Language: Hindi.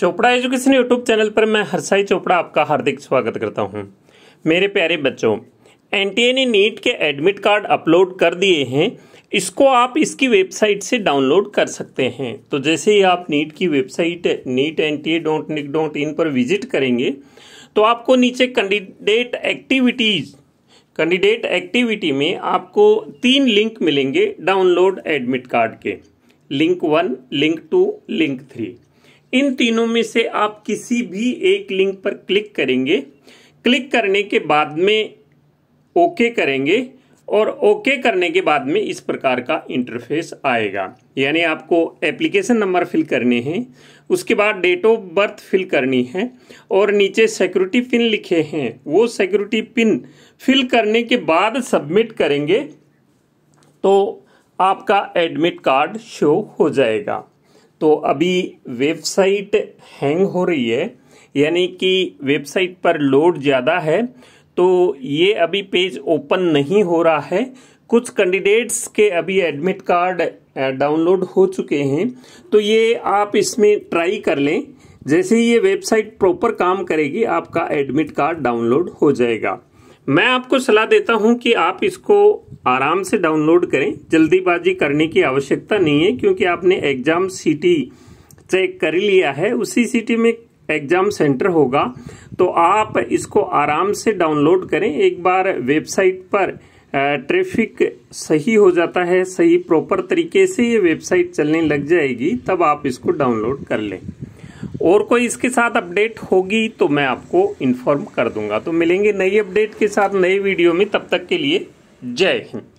चोपड़ा एजुकेशन यूट्यूब चैनल पर मैं हरसाई चोपड़ा आपका हार्दिक स्वागत करता हूं। मेरे प्यारे बच्चों एनटीए ने नीट के एडमिट कार्ड अपलोड कर दिए हैं इसको आप इसकी वेबसाइट से डाउनलोड कर सकते हैं तो जैसे ही आप नीट की website NEET N T A dot nic dot in पर विजिट करेंगे तो आपको नीचे कैंडिडेट एक्टिविटीज़ कैंडिडेट एक्टिविटी में आपको तीन लिंक मिलेंगे डाउनलोड एडमिट कार्ड के link one link two link three इन तीनों में से आप किसी भी एक लिंक पर क्लिक करेंगे क्लिक करने के बाद में ओके करेंगे और ओके करने के बाद में इस प्रकार का इंटरफेस आएगा यानी आपको एप्लीकेशन नंबर फिल करने हैं उसके बाद डेट ऑफ बर्थ फिल करनी है और नीचे सिक्योरिटी पिन लिखे हैं वो सिक्योरिटी पिन फिल करने के बाद सबमिट करेंगे तो आपका एडमिट कार्ड शो हो जाएगा तो अभी वेबसाइट हैंग हो रही है यानी कि वेबसाइट पर लोड ज़्यादा है तो ये अभी पेज ओपन नहीं हो रहा है कुछ कैंडिडेट्स के अभी एडमिट कार्ड डाउनलोड हो चुके हैं तो ये आप इसमें ट्राई कर लें जैसे ही ये वेबसाइट प्रॉपर काम करेगी आपका एडमिट कार्ड डाउनलोड हो जाएगा मैं आपको सलाह देता हूं कि आप इसको आराम से डाउनलोड करें जल्दीबाजी करने की आवश्यकता नहीं है क्योंकि आपने एग्जाम सिटी चेक कर लिया है उसी सीटी में एग्जाम सेंटर होगा तो आप इसको आराम से डाउनलोड करें एक बार वेबसाइट पर ट्रैफिक सही हो जाता है सही प्रॉपर तरीके से ये वेबसाइट चलने लग जाएगी तब आप इसको डाउनलोड कर लें और कोई इसके साथ अपडेट होगी तो मैं आपको इन्फॉर्म कर दूंगा तो मिलेंगे नई अपडेट के साथ नए वीडियो में तब तक के लिए जय हिंद